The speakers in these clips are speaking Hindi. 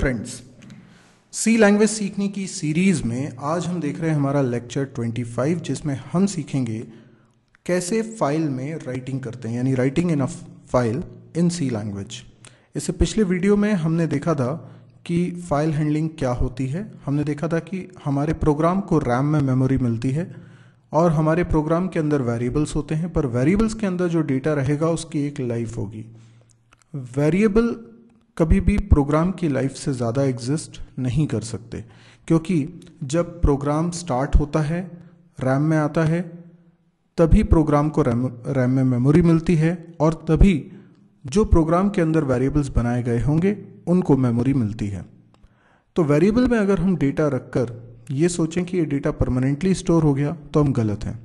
फ्रेंड्स सी लैंग्वेज सीखने की सीरीज़ में आज हम देख रहे हैं हमारा लेक्चर 25 जिसमें हम सीखेंगे कैसे फाइल में राइटिंग करते हैं यानी writing in a file in C language इससे पिछले वीडियो में हमने देखा था कि फाइल हैंडलिंग क्या होती है हमने देखा था कि हमारे प्रोग्राम को रैम में मेमोरी मिलती है और हमारे प्रोग्राम के अंदर वेरिएबल्स होते हैं पर वेरिएबल्स के अंदर जो डेटा रहेगा उसकी एक लाइफ होगी वेरिएबल कभी भी प्रोग्राम की लाइफ से ज़्यादा एग्जिस्ट नहीं कर सकते क्योंकि जब प्रोग्राम स्टार्ट होता है रैम में आता है तभी प्रोग्राम को रैम रैम में मेमोरी मिलती है और तभी जो प्रोग्राम के अंदर वेरिएबल्स बनाए गए होंगे उनको मेमोरी मिलती है तो वेरिएबल में अगर हम डेटा रखकर ये सोचें कि ये डेटा परमानेंटली स्टोर हो गया तो हम गलत हैं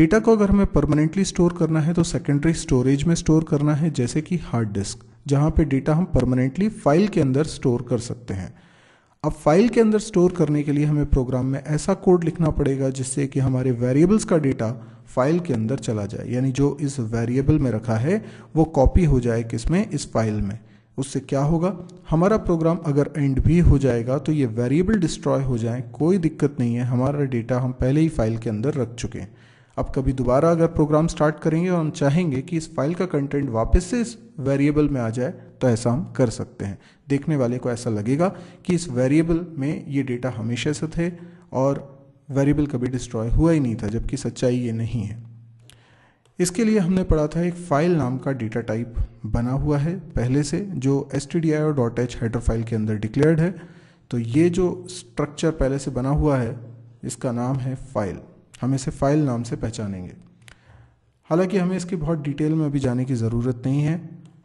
डेटा को अगर हमें परमानेंटली स्टोर करना है तो सेकेंडरी स्टोरेज में स्टोर करना है जैसे कि हार्ड डिस्क जहाँ पे डेटा हम परमानेंटली फाइल के अंदर स्टोर कर सकते हैं अब फाइल के अंदर स्टोर करने के लिए हमें प्रोग्राम में ऐसा कोड लिखना पड़ेगा जिससे कि हमारे वेरिएबल्स का डेटा फाइल के अंदर चला जाए यानी जो इस वेरिएबल में रखा है वो कॉपी हो जाए किसमें इस फाइल में उससे क्या होगा हमारा प्रोग्राम अगर एंड भी हो जाएगा तो ये वेरिएबल डिस्ट्रॉय हो जाए कोई दिक्कत नहीं है हमारा डेटा हम पहले ही फाइल के अंदर रख चुके हैं अब कभी दोबारा अगर प्रोग्राम स्टार्ट करेंगे और हम चाहेंगे कि इस फाइल का कंटेंट वापस से इस वेरिएबल में आ जाए तो ऐसा हम कर सकते हैं देखने वाले को ऐसा लगेगा कि इस वेरिएबल में ये डेटा हमेशा से थे और वेरिएबल कभी डिस्ट्रॉय हुआ ही नहीं था जबकि सच्चाई ये नहीं है इसके लिए हमने पढ़ा था एक फाइल नाम का डेटा टाइप बना हुआ है पहले से जो एस टी डी आई और डॉट एच हेडर फाइल के अंदर डिक्लेयर्ड है तो ये जो स्ट्रक्चर पहले से बना हुआ है इसका नाम है फाइल हम इसे फाइल नाम से पहचानेंगे हालांकि हमें इसकी बहुत डिटेल में अभी जाने की ज़रूरत नहीं है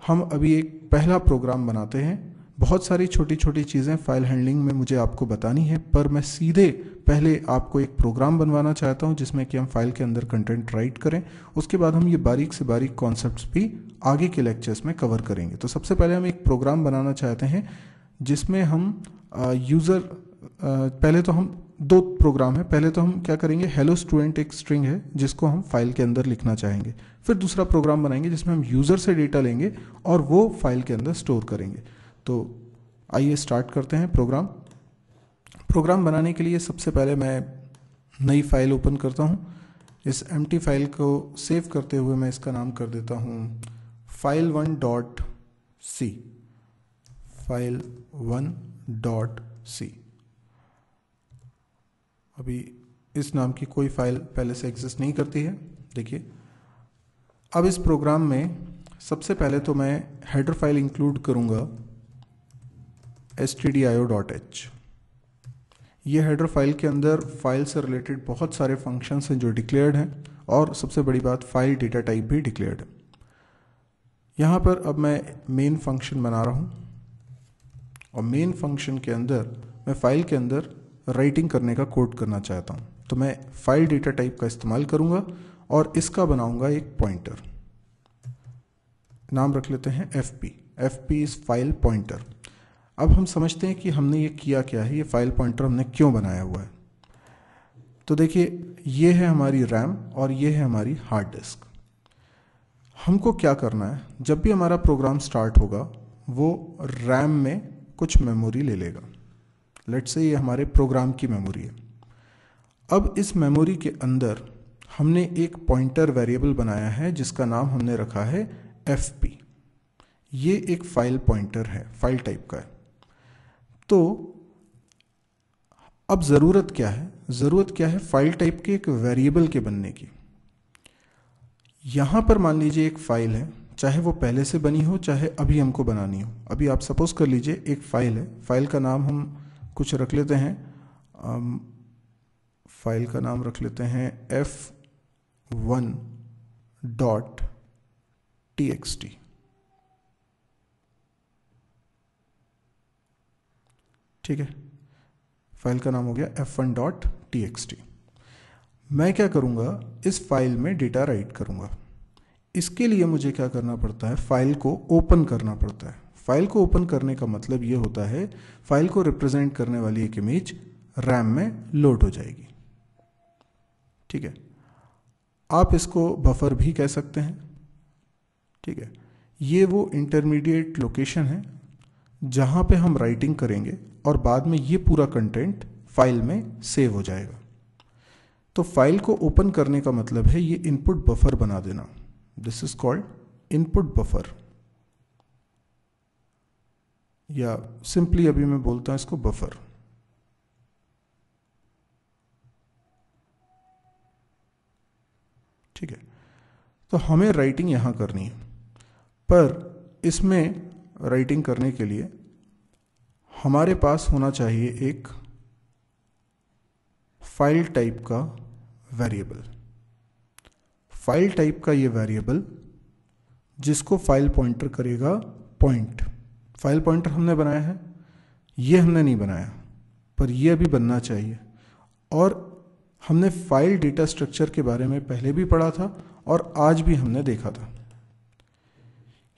हम अभी एक पहला प्रोग्राम बनाते हैं बहुत सारी छोटी छोटी चीज़ें फाइल हैंडलिंग में मुझे आपको बतानी है पर मैं सीधे पहले आपको एक प्रोग्राम बनवाना चाहता हूं जिसमें कि हम फाइल के अंदर कंटेंट राइट करें उसके बाद हम ये बारीक से बारीक कॉन्सेप्ट भी आगे के लेक्चर्स में कवर करेंगे तो सबसे पहले हम एक प्रोग्राम बनाना चाहते हैं जिसमें हम यूज़र पहले तो हम दो प्रोग्राम है पहले तो हम क्या करेंगे हेलो स्टूडेंट एक स्ट्रिंग है जिसको हम फाइल के अंदर लिखना चाहेंगे फिर दूसरा प्रोग्राम बनाएंगे जिसमें हम यूज़र से डेटा लेंगे और वो फाइल के अंदर स्टोर करेंगे तो आइए स्टार्ट करते हैं प्रोग्राम प्रोग्राम बनाने के लिए सबसे पहले मैं नई फाइल ओपन करता हूँ इस एम फाइल को सेव करते हुए मैं इसका नाम कर देता हूँ file one dot C file one dot C अभी इस नाम की कोई फाइल पहले से एग्जिस्ट नहीं करती है देखिए अब इस प्रोग्राम में सबसे पहले तो मैं हेडर फाइल इंक्लूड करूँगा S T D I O dot H ये हेडर फाइल के अंदर फाइल से रिलेटेड बहुत सारे फंक्शंस हैं जो डिक्लेयर्ड हैं और सबसे बड़ी बात फाइल डेटा टाइप भी डिक्लेयर्ड है यहाँ पर अब मैं मेन फंक्शन बना रहा हूँ और मेन फंक्शन के अंदर मैं फाइल के अंदर राइटिंग करने का कोड करना चाहता हूँ तो मैं फाइल डेटा टाइप का इस्तेमाल करूँगा और इसका बनाऊँगा एक पॉइंटर नाम रख लेते हैं F P F P is file pointer अब हम समझते हैं कि हमने ये किया क्या है ये फाइल पॉइंटर हमने क्यों बनाया हुआ है तो देखिए ये है हमारी रैम और ये है हमारी हार्ड डिस्क हमको क्या करना है जब भी हमारा प्रोग्राम स्टार्ट होगा वो रैम में कुछ मेमोरी ले लेगा लेट से ये हमारे प्रोग्राम की मेमोरी है अब इस मेमोरी के अंदर हमने एक पॉइंटर वेरिएबल बनाया है जिसका नाम हमने रखा है एफ पी ये एक फाइल पॉइंटर है फाइल टाइप का है तो अब ज़रूरत क्या है ज़रूरत क्या है फाइल टाइप के एक वेरिएबल के बनने की यहाँ पर मान लीजिए एक फ़ाइल है चाहे वो पहले से बनी हो चाहे अभी हमको बनानी हो अभी आप सपोज़ कर लीजिए एक फ़ाइल है फ़ाइल का नाम हम कुछ रख लेते हैं फाइल का नाम रख लेते हैं F one dot T X T ठीक है फाइल का नाम हो गया F one dot T X T मैं क्या करूँगा इस फाइल में डेटा राइट करूँगा इसके लिए मुझे क्या करना पड़ता है फाइल को ओपन करना पड़ता है फाइल को ओपन करने का मतलब ये होता है फाइल को रिप्रेजेंट करने वाली एक इमेज रैम में लोड हो जाएगी ठीक है आप इसको बफर भी कह सकते हैं ठीक है ये वो इंटरमीडिएट लोकेशन है जहाँ पे हम राइटिंग करेंगे और बाद में ये पूरा कंटेंट फाइल में सेव हो जाएगा तो फाइल को ओपन करने का मतलब है ये इनपुट बफर बना देना this is called input buffer या सिंपली अभी मैं बोलता हूं इसको बफर ठीक है तो हमें राइटिंग यहां करनी है पर इसमें राइटिंग करने के लिए हमारे पास होना चाहिए एक फाइल टाइप का वेरिएबल फाइल टाइप का ये वेरिएबल जिसको फाइल पॉइंटर करेगा पॉइंट point. फाइल पॉइंटर हमने बनाया है ये हमने नहीं बनाया पर यह अभी बनना चाहिए और हमने फाइल डेटा स्ट्रक्चर के बारे में पहले भी पढ़ा था और आज भी हमने देखा था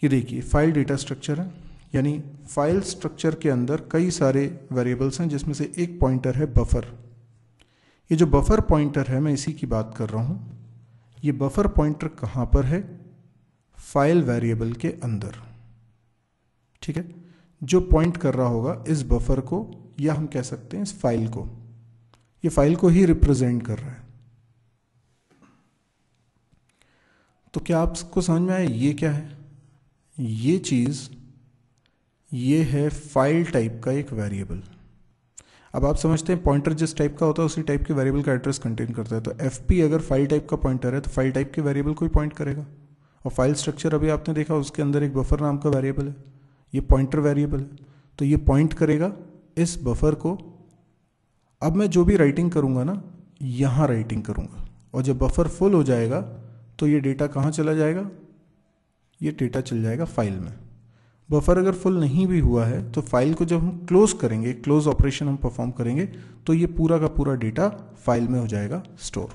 ये देखिए फाइल डेटा स्ट्रक्चर है यानी फाइल स्ट्रक्चर के अंदर कई सारे वेरिएबल्स हैं जिसमें से एक पॉइंटर है बफर ये जो बफर पॉइंटर है मैं इसी की बात कर रहा हूँ ये बफर पॉइंटर कहाँ पर है फाइल वेरिएबल के अंदर ठीक है जो पॉइंट कर रहा होगा इस बफर को या हम कह सकते हैं इस फाइल को ये फाइल को ही रिप्रेजेंट कर रहा है तो क्या आपको समझ में आया ये क्या है ये चीज़ ये है फाइल टाइप का एक वेरिएबल अब आप समझते हैं पॉइंटर जिस टाइप का होता है उसी टाइप के वेरिएबल का एड्रेस कंटेन करता है तो एफ अगर फाइल टाइप का पॉइंटर है तो फाइल टाइप के वेरिएबल को ही पॉइंट करेगा और फाइल स्ट्रक्चर अभी आपने देखा उसके अंदर एक बफर नाम का वेरिएबल है ये पॉइंटर वेरिएबल है तो ये पॉइंट करेगा इस बफर को अब मैं जो भी राइटिंग करूँगा ना यहाँ राइटिंग करूँगा और जब बफर फुल हो जाएगा तो ये डेटा कहाँ चला जाएगा ये डेटा चल जाएगा फाइल में बफर अगर फुल नहीं भी हुआ है तो फाइल को जब हम क्लोज करेंगे क्लोज ऑपरेशन हम परफॉर्म करेंगे तो ये पूरा का पूरा डेटा फाइल में हो जाएगा स्टोर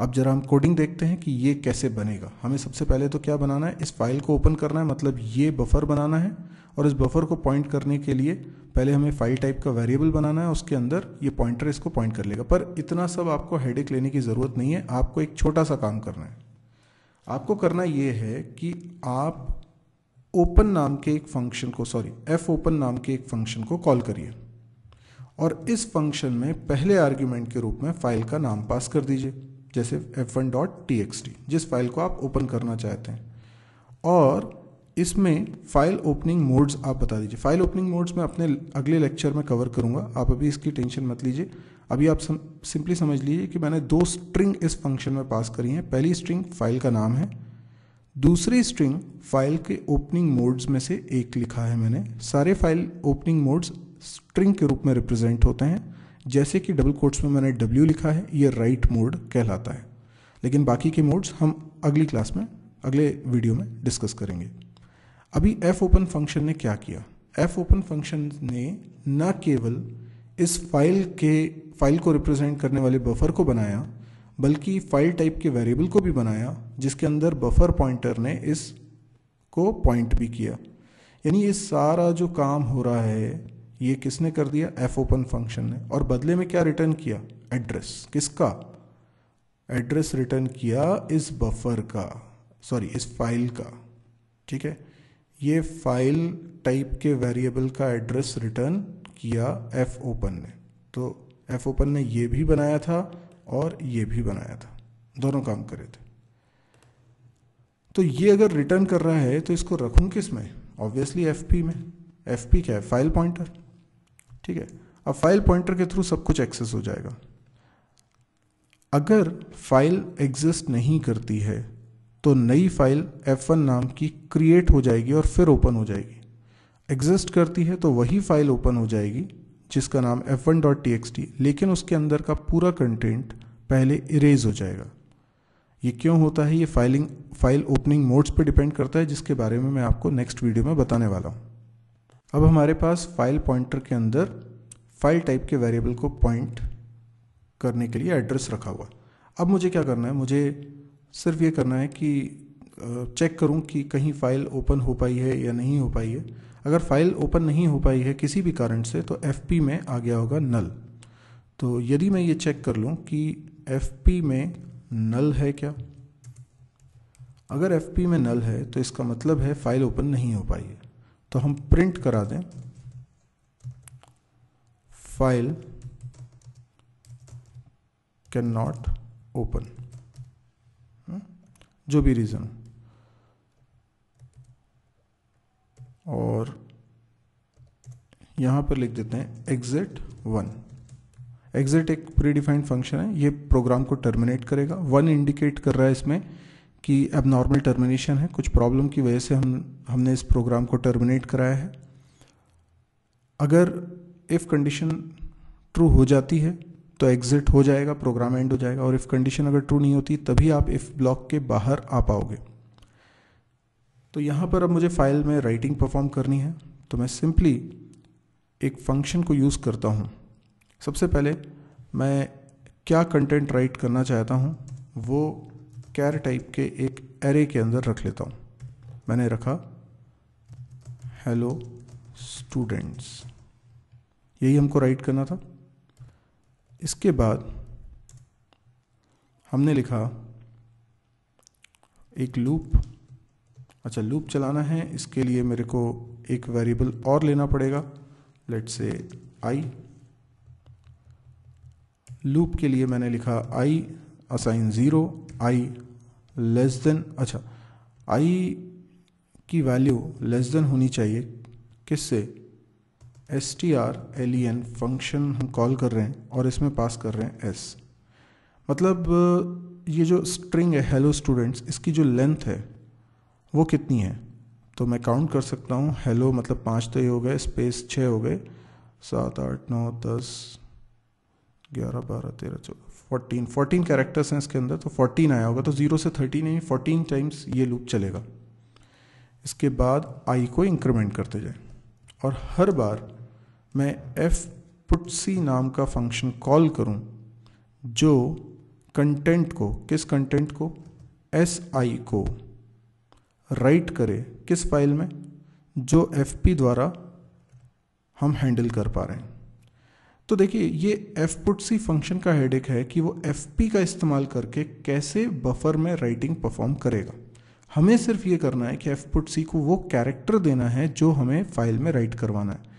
अब जरा हम कोडिंग देखते हैं कि ये कैसे बनेगा हमें सबसे पहले तो क्या बनाना है इस फाइल को ओपन करना है मतलब ये बफर बनाना है और इस बफर को पॉइंट करने के लिए पहले हमें फाइल टाइप का वेरिएबल बनाना है उसके अंदर ये पॉइंटर इसको पॉइंट कर लेगा पर इतना सब आपको हेडेक लेने की ज़रूरत नहीं है आपको एक छोटा सा काम करना है आपको करना ये है कि आप ओपन नाम के एक फंक्शन को सॉरी एफ ओपन नाम के एक फंक्शन को कॉल करिए और इस फंक्शन में पहले आर्ग्यूमेंट के रूप में फाइल का नाम पास कर दीजिए जैसे F one dot T X T जिस फाइल को आप ओपन करना चाहते हैं और इसमें फाइल ओपनिंग मोड्स आप बता दीजिए फाइल ओपनिंग मोड्स मैं अपने अगले लेक्चर में कवर करूंगा आप अभी इसकी टेंशन मत लीजिए अभी आप सम, सिंपली समझ लीजिए कि मैंने दो स्ट्रिंग इस फंक्शन में पास करी हैं पहली स्ट्रिंग फाइल का नाम है दूसरी स्ट्रिंग फाइल के ओपनिंग मोड्स में से एक लिखा है मैंने सारे फाइल ओपनिंग मोड्स स्ट्रिंग के रूप में रिप्रेजेंट होते हैं जैसे कि डबल कोट्स में मैंने डब्ल्यू लिखा है ये राइट मोड कहलाता है लेकिन बाकी के मोड्स हम अगली क्लास में अगले वीडियो में डिस्कस करेंगे अभी एफ ओपन फंक्शन ने क्या किया एफ ओपन फंक्शन ने न केवल इस फाइल के फाइल को रिप्रेजेंट करने वाले बफर को बनाया बल्कि फाइल टाइप के वेरिएबल को भी बनाया जिसके अंदर बफर पॉइंटर ने इस को पॉइंट भी किया यानी ये सारा जो काम हो रहा है ये किसने कर दिया एफ ओपन फंक्शन ने और बदले में क्या रिटर्न किया एड्रेस किसका एड्रेस रिटर्न किया इस बफर का सॉरी इस फाइल का ठीक है ये फाइल टाइप के वेरिएबल का एड्रेस रिटर्न किया एफ ओपन ने तो एफ ओपन ने ये भी बनाया था और ये भी बनाया था दोनों काम करे थे तो ये अगर रिटर्न कर रहा है तो इसको रखूँ किस में ऑब्वियसली एफ में एफ क्या है फाइल पॉइंटर ठीक है अब फाइल पॉइंटर के थ्रू सब कुछ एक्सेस हो जाएगा अगर फाइल एग्जिस्ट नहीं करती है तो नई फाइल F1 नाम की क्रिएट हो जाएगी और फिर ओपन हो जाएगी एग्जिस्ट करती है तो वही फाइल ओपन हो जाएगी जिसका नाम f1.txt लेकिन उसके अंदर का पूरा कंटेंट पहले इरेज हो जाएगा ये क्यों होता है ये फाइलिंग फाइल ओपनिंग मोड्स पे डिपेंड करता है जिसके बारे में मैं आपको नेक्स्ट वीडियो में बताने वाला हूँ अब हमारे पास फाइल पॉइंटर के अंदर फाइल टाइप के वेरिएबल को पॉइंट करने के लिए एड्रेस रखा हुआ अब मुझे क्या करना है मुझे सिर्फ ये करना है कि चेक करूं कि कहीं फ़ाइल ओपन हो पाई है या नहीं हो पाई है अगर फ़ाइल ओपन नहीं हो पाई है किसी भी कारण से तो एफ में आ गया होगा नल तो यदि मैं ये चेक कर लूँ कि एफ में नल है क्या अगर एफ में नल है तो इसका मतलब है फ़ाइल ओपन नहीं हो पाई है तो हम प्रिंट करा दें फाइल कैन नॉट ओपन जो भी रीज़न और यहां पर लिख देते हैं एग्जिट वन एग्जिट एक प्रीडिफाइंड फंक्शन है ये प्रोग्राम को टर्मिनेट करेगा वन इंडिकेट कर रहा है इसमें अब एबनॉर्मल टर्मिनेशन है कुछ प्रॉब्लम की वजह से हम हमने इस प्रोग्राम को टर्मिनेट कराया है अगर इफ़ कंडीशन ट्रू हो जाती है तो एग्जिट हो जाएगा प्रोग्राम एंड हो जाएगा और इफ़ कंडीशन अगर ट्रू नहीं होती तभी आप इफ़ ब्लॉक के बाहर आ पाओगे तो यहाँ पर अब मुझे फाइल में राइटिंग परफॉर्म करनी है तो मैं सिंपली एक फंक्शन को यूज़ करता हूँ सबसे पहले मैं क्या कंटेंट राइट करना चाहता हूँ वो कैर टाइप के एक एरे के अंदर रख लेता हूँ मैंने रखा हेलो स्टूडेंट्स यही हमको राइट करना था इसके बाद हमने लिखा एक लूप अच्छा लूप चलाना है इसके लिए मेरे को एक वेरिएबल और लेना पड़ेगा लेट से आई लूप के लिए मैंने लिखा I assign zero I less than अच्छा आई की वैल्यू लेस देन होनी चाहिए किससे S T R L E N function हम कॉल कर रहे हैं और इसमें पास कर रहे हैं एस मतलब ये जो स्ट्रिंग है हेलो स्टूडेंट्स इसकी जो लेंथ है वो कितनी है तो मैं काउंट कर सकता हूँ हेलो मतलब पाँच तो ये हो गए स्पेस छः हो गए सात आठ नौ दस ग्यारह बारह तेरह चौदह फोर्टीन फोर्टीन कैरेक्टर्स हैं इसके अंदर तो फोर्टीन आया होगा तो ज़ीरो से थर्टीन यानी फोर्टीन टाइम्स ये लूप चलेगा इसके बाद आई को इंक्रीमेंट करते जाए और हर बार मैं एफ पुटसी नाम का फंक्शन कॉल करूं जो कंटेंट को किस कंटेंट को एस आई को राइट करे किस फाइल में जो एफ पी द्वारा हम हैंडल कर पा रहे हैं तो देखिए ये एफ पुटसी फंक्शन का हेडेक है कि वो एफ पी का इस्तेमाल करके कैसे बफर में राइटिंग परफॉर्म करेगा हमें सिर्फ ये करना है कि एफ पुटसी को वो कैरेक्टर देना है जो हमें फाइल में राइट करवाना है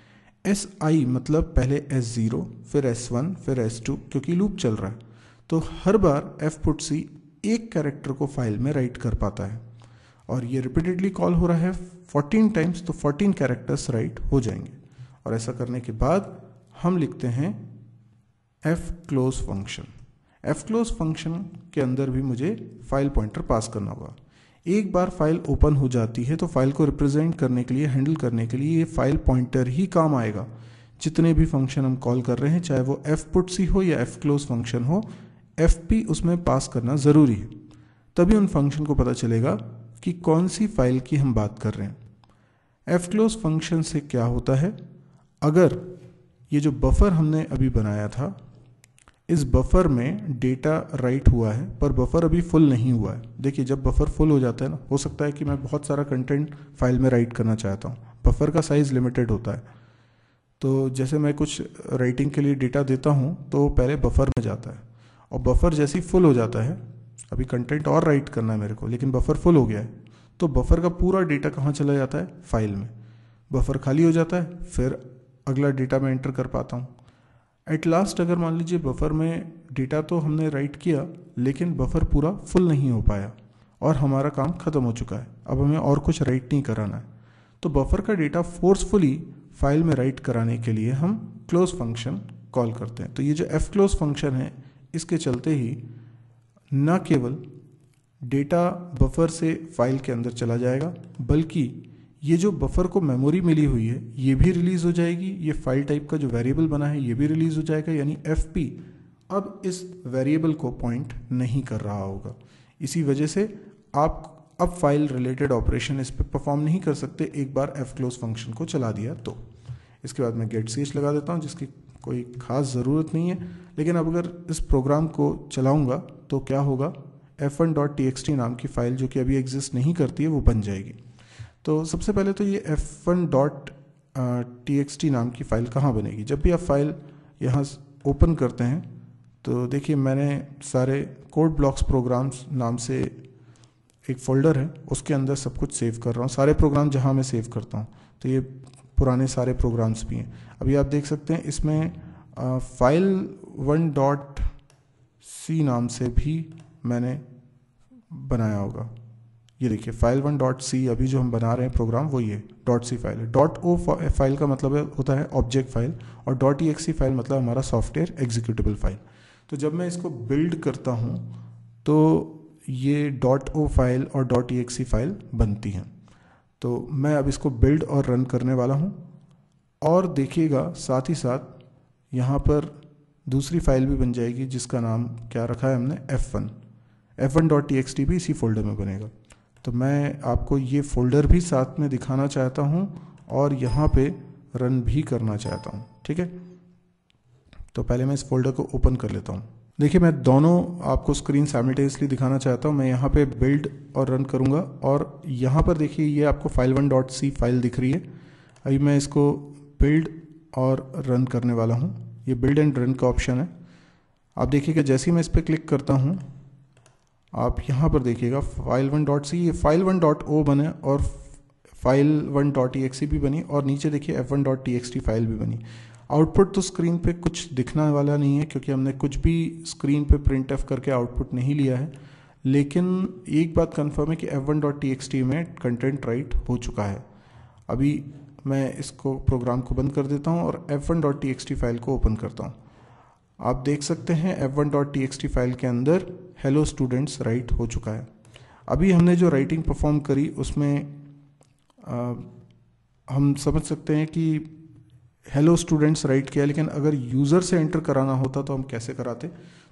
एस आई मतलब पहले एस ज़ीरो फिर एस वन फिर एस टू क्योंकि लूप चल रहा है तो हर बार एफ पुटसी एक कैरेक्टर को फाइल में राइट कर पाता है और ये रिपीटेडली कॉल हो रहा है 14 टाइम्स तो 14 कैरेक्टर्स राइट हो जाएंगे और ऐसा करने के बाद हम लिखते हैं F close function F close function के अंदर भी मुझे फाइल पॉइंटर पास करना होगा एक बार फाइल ओपन हो जाती है तो फाइल को रिप्रेजेंट करने के लिए हैंडल करने के लिए ये फाइल पॉइंटर ही काम आएगा जितने भी फंक्शन हम कॉल कर रहे हैं चाहे वो एफ पुट सी हो या एफ क्लोज फंक्शन हो एफ पी उसमें पास करना ज़रूरी है तभी उन फंक्शन को पता चलेगा कि कौन सी फाइल की हम बात कर रहे हैं एफ क्लोज फंक्शन से क्या होता है अगर ये जो बफर हमने अभी बनाया था इस बफर में डेटा राइट हुआ है पर बफर अभी फुल नहीं हुआ है देखिए जब बफर फुल हो जाता है ना हो सकता है कि मैं बहुत सारा कंटेंट फाइल में राइट करना चाहता हूँ बफर का साइज़ लिमिटेड होता है तो जैसे मैं कुछ राइटिंग के लिए डेटा देता हूँ तो पहले बफर में जाता है और बफर जैसे ही फुल हो जाता है अभी कंटेंट और राइट करना है मेरे को लेकिन बफर फुल हो गया है तो बफर का पूरा डेटा कहाँ चला जाता है फाइल में बफर खाली हो जाता है फिर अगला डेटा मैं एंटर कर पाता हूँ एट लास्ट अगर मान लीजिए बफर में डेटा तो हमने राइट किया लेकिन बफर पूरा फुल नहीं हो पाया और हमारा काम ख़त्म हो चुका है अब हमें और कुछ राइट नहीं कराना है तो बफर का डेटा फोर्सफुली फाइल में राइट कराने के लिए हम क्लोज फंक्शन कॉल करते हैं तो ये जो एफ क्लोज फंक्शन है इसके चलते ही न केवल डेटा बफर से फाइल के अंदर चला जाएगा बल्कि ये जो बफर को मेमोरी मिली हुई है ये भी रिलीज़ हो जाएगी ये फाइल टाइप का जो वेरिएबल बना है ये भी रिलीज़ हो जाएगा यानी एफ अब इस वेरिएबल को पॉइंट नहीं कर रहा होगा इसी वजह से आप अब फाइल रिलेटेड ऑपरेशन इस पर परफॉर्म नहीं कर सकते एक बार एफ क्लोज फंक्शन को चला दिया तो इसके बाद मैं गेट सीच लगा देता हूँ जिसकी कोई खास ज़रूरत नहीं है लेकिन अब अगर इस प्रोग्राम को चलाऊँगा तो क्या होगा F one dot T X T नाम की फ़ाइल जो कि अभी एग्जिस्ट नहीं करती है वो बन जाएगी तो सबसे पहले तो ये F one dot T X T नाम की फ़ाइल कहाँ बनेगी जब भी आप फाइल यहाँ ओपन करते हैं तो देखिए मैंने सारे कोड ब्लॉक्स प्रोग्राम्स नाम से एक फ़ोल्डर है उसके अंदर सब कुछ सेव कर रहा हूँ सारे प्रोग्राम जहाँ मैं सेव करता हूँ तो ये पुराने सारे प्रोग्राम्स भी हैं अभी आप देख सकते हैं इसमें फाइल वन डॉट सी नाम से भी मैंने बनाया होगा ये देखिए फाइल वन डॉट सी अभी जो हम बना रहे हैं प्रोग्राम वो ये डॉट सी फाइल है डॉट ओ फाइल का मतलब है होता है ऑब्जेक्ट फाइल और डॉट ई एक्सी फाइल मतलब हमारा सॉफ्टवेयर एग्जीक्यूटिबल फाइल तो जब मैं इसको बिल्ड करता हूँ तो ये डॉट ओ फाइल और डॉट ई सी फाइल बनती हैं तो मैं अब इसको बिल्ड और रन करने वाला हूँ और देखिएगा साथ ही साथ यहाँ पर दूसरी फाइल भी बन जाएगी जिसका नाम क्या रखा है हमने F one F one dot T X T भी इसी फोल्डर में बनेगा तो मैं आपको ये फोल्डर भी साथ में दिखाना चाहता हूँ और यहाँ पे रन भी करना चाहता हूँ ठीक है तो पहले मैं इस फोल्डर को ओपन कर लेता हूँ देखिए मैं दोनों आपको स्क्रीन सैमिटेसली दिखाना चाहता हूँ मैं यहाँ पे बिल्ड और रन करूँगा और यहाँ पर देखिए ये आपको file one dot C file दिख रही है अभी मैं इसको बिल्ड और रन करने वाला हूँ ये बिल्ड एंड रन का ऑप्शन है आप देखिएगा जैसे ही मैं इस पर क्लिक करता हूँ आप यहाँ पर देखिएगा फाइल वन डॉट सी ये फाइल वन डॉट ओ बने और file one dot T X भी बनी और नीचे देखिए F one dot T X T file भी बनी आउटपुट तो स्क्रीन पे कुछ दिखने वाला नहीं है क्योंकि हमने कुछ भी स्क्रीन पे प्रिंट एफ करके आउटपुट नहीं लिया है लेकिन एक बात कंफर्म है कि F one dot T X T में कंटेंट राइट हो चुका है अभी मैं इसको प्रोग्राम को बंद कर देता हूँ और F one dot T X T file को ओपन करता हूँ आप देख सकते हैं F one dot T X T file के अंदर हेलो स्टूडेंट्स राइट हो चुका है अभी हमने जो राइटिंग परफॉर्म करी उसमें आ, हम समझ सकते हैं कि हेलो स्टूडेंट्स राइट किया लेकिन अगर यूज़र से एंटर कराना होता तो हम कैसे कराते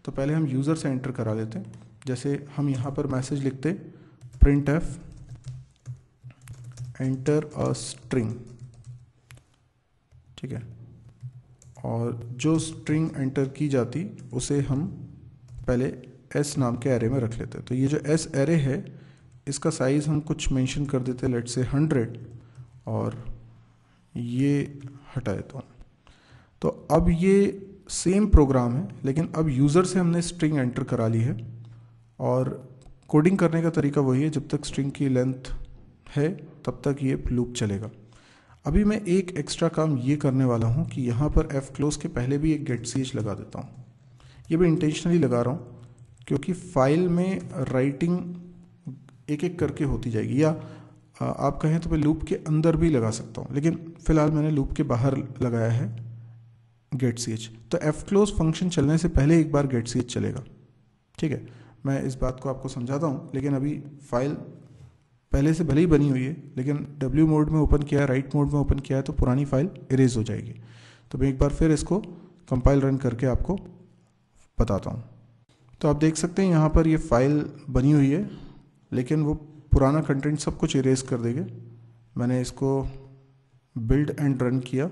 तो पहले हम यूज़र से एंटर करा लेते जैसे हम यहाँ पर मैसेज लिखते print F enter a string ठीक है और जो स्ट्रिंग एंटर की जाती उसे हम पहले एस नाम के एरे में रख लेते हैं तो ये जो एस एरे है इसका साइज़ हम कुछ मेंशन कर देते हैं लेट से हंड्रेड और ये हटा देता तो हूँ तो अब ये सेम प्रोग्राम है लेकिन अब यूज़र से हमने स्ट्रिंग एंटर करा ली है और कोडिंग करने का तरीका वही है जब तक स्ट्रिंग की लेंथ है तब तक ये लूप चलेगा अभी मैं एक एक्स्ट्रा काम ये करने वाला हूँ कि यहाँ पर एफ क्लोज के पहले भी एक गेट सी लगा देता हूँ ये भी इंटेंशनली लगा रहा हूँ क्योंकि फाइल में राइटिंग एक एक करके होती जाएगी या आप कहें तो मैं लूप के अंदर भी लगा सकता हूँ लेकिन फ़िलहाल मैंने लूप के बाहर लगाया है गेट सी एच तो एफ क्लोज फंक्शन चलने से पहले एक बार गेट सी एच चलेगा ठीक है मैं इस बात को आपको समझाता हूँ लेकिन अभी फाइल पहले से भले ही बनी हुई है लेकिन डब्ल्यू मोड में ओपन किया है राइट मोड में ओपन किया है तो पुरानी फाइल इरेज हो जाएगी तो मैं एक बार फिर इसको कंपाइल रन करके आपको बताता हूँ तो आप देख सकते हैं यहाँ पर ये फाइल बनी हुई है लेकिन वो पुराना कंटेंट सब कुछ इरेज कर देंगे मैंने इसको बिल्ड एंड रन किया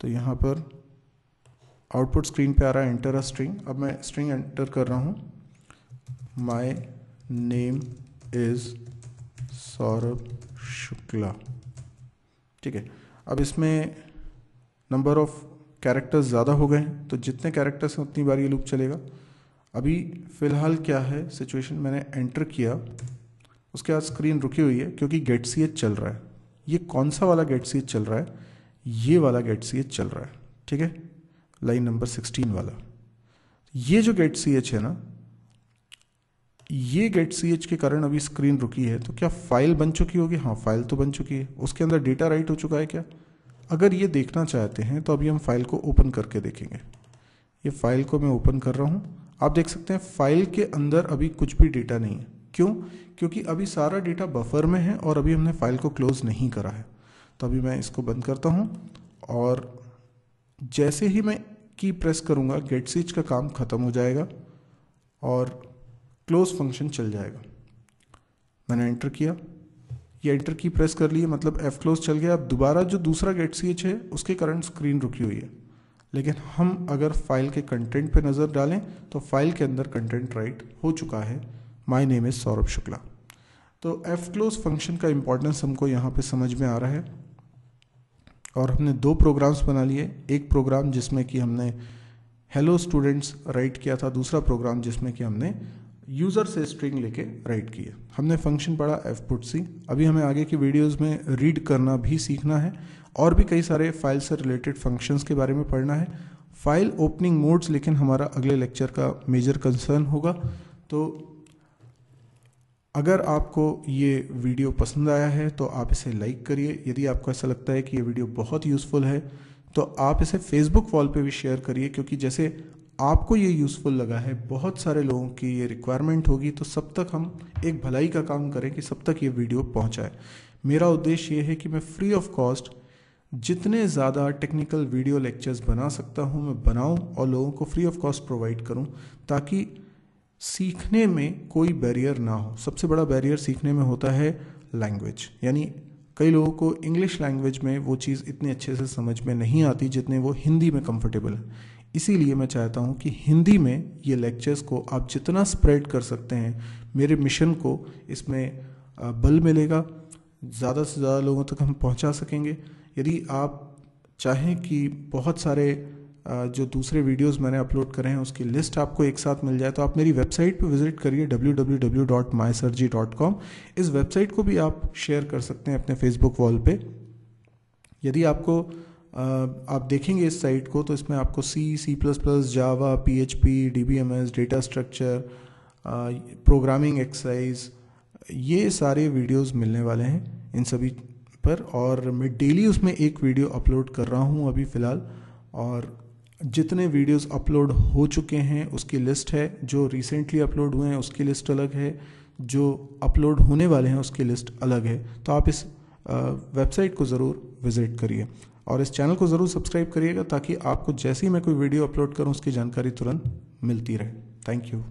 तो यहाँ पर आउटपुट स्क्रीन पे आ रहा है एंटर अ स्ट्रिंग अब मैं स्ट्रिंग एंटर कर रहा हूँ my name is Saurabh Shukla ठीक है अब इसमें नंबर ऑफ़ कैरेक्टर्स ज़्यादा हो गए हैं तो जितने कैरेक्टर्स हैं उतनी बार ये लूप चलेगा अभी फ़िलहाल क्या है सिचुएशन मैंने एंटर किया उसके बाद स्क्रीन रुकी हुई है क्योंकि गेट सी एच चल रहा है ये कौन सा वाला गेट सी एच चल रहा है ये वाला गेट सी एच चल रहा है ठीक है लाइन नंबर सिक्सटीन वाला ये जो गेट सी एच है ना ये गेट सी एच के कारण अभी स्क्रीन रुकी है तो क्या फाइल बन चुकी होगी हाँ फाइल तो बन चुकी है उसके अंदर डेटा राइट हो चुका है क्या अगर ये देखना चाहते हैं तो अभी हम फाइल को ओपन करके देखेंगे ये फाइल को मैं ओपन कर रहा हूँ आप देख सकते हैं फाइल के अंदर अभी कुछ भी डेटा नहीं है क्यों क्योंकि अभी सारा डेटा बफर में है और अभी हमने फाइल को क्लोज़ नहीं करा है तो अभी मैं इसको बंद करता हूँ और जैसे ही मैं की प्रेस करूँगा गेट सीच का काम ख़त्म हो जाएगा और क्लोज़ फंक्शन चल जाएगा मैंने एंटर किया ये एंटर की प्रेस कर लिए मतलब एफ क्लोज चल गया अब दोबारा जो दूसरा गेट सी एच है उसके कारण स्क्रीन रुकी हुई है लेकिन हम अगर फाइल के कंटेंट पे नज़र डालें तो फाइल के अंदर कंटेंट राइट हो चुका है my name is Saurabh Shukla तो एफ क्लोज फंक्शन का इम्पोर्टेंस हमको यहाँ पे समझ में आ रहा है और हमने दो प्रोग्राम्स बना लिए एक प्रोग्राम जिसमें कि हमने हेलो स्टूडेंट्स राइट किया था दूसरा प्रोग्राम जिसमें कि हमने यूज़र से स्ट्रिंग लेके राइट किए हमने फंक्शन पढ़ा एफ पुट सी अभी हमें आगे की वीडियोज में रीड करना भी सीखना है और भी कई सारे फाइल से रिलेटेड फंक्शंस के बारे में पढ़ना है फाइल ओपनिंग मोड्स लेकिन हमारा अगले लेक्चर का मेजर कंसर्न होगा तो अगर आपको ये वीडियो पसंद आया है तो आप इसे लाइक करिए यदि आपको ऐसा लगता है कि ये वीडियो बहुत यूज़फुल है तो आप इसे फेसबुक वॉल पे भी शेयर करिए क्योंकि जैसे आपको ये यूज़फुल लगा है बहुत सारे लोगों की ये रिक्वायरमेंट होगी तो सब तक हम एक भलाई का काम करें कि सब तक ये वीडियो पहुँचाए मेरा उद्देश्य ये है कि मैं फ्री ऑफ कॉस्ट जितने ज़्यादा टेक्निकल वीडियो लेक्चर्स बना सकता हूँ मैं बनाऊँ और लोगों को फ्री ऑफ कॉस्ट प्रोवाइड करूँ ताकि सीखने में कोई बैरियर ना हो सबसे बड़ा बैरियर सीखने में होता है लैंग्वेज यानी कई लोगों को इंग्लिश लैंग्वेज में वो चीज़ इतने अच्छे से समझ में नहीं आती जितने वो हिंदी में कंफर्टेबल है इसीलिए मैं चाहता हूँ कि हिंदी में ये लेक्चर्स को आप जितना स्प्रेड कर सकते हैं मेरे मिशन को इसमें बल मिलेगा ज़्यादा से ज़्यादा लोगों तक हम पहुँचा सकेंगे यदि आप चाहें कि बहुत सारे जो दूसरे वीडियोस मैंने अपलोड करे हैं उसकी लिस्ट आपको एक साथ मिल जाए तो आप मेरी वेबसाइट पर विजिट करिए www.mysergy.com इस वेबसाइट को भी आप शेयर कर सकते हैं अपने फेसबुक वॉल पे यदि आपको आप देखेंगे इस साइट को तो इसमें आपको C C plus plus Java P H P D B M S data structure programming exercise ये सारे वीडियोस मिलने वाले हैं इन सभी पर और मैं डेली उसमें एक वीडियो अपलोड कर रहा हूँ अभी फ़िलहाल और जितने वीडियोस अपलोड हो चुके हैं उसकी लिस्ट है जो रिसेंटली अपलोड हुए हैं उसकी लिस्ट अलग है जो अपलोड होने वाले हैं उसकी लिस्ट अलग है तो आप इस वेबसाइट को ज़रूर विज़िट करिए और इस चैनल को ज़रूर सब्सक्राइब करिएगा ताकि आपको जैसे ही मैं कोई वीडियो अपलोड करूँ उसकी जानकारी तुरंत मिलती रहे थैंक यू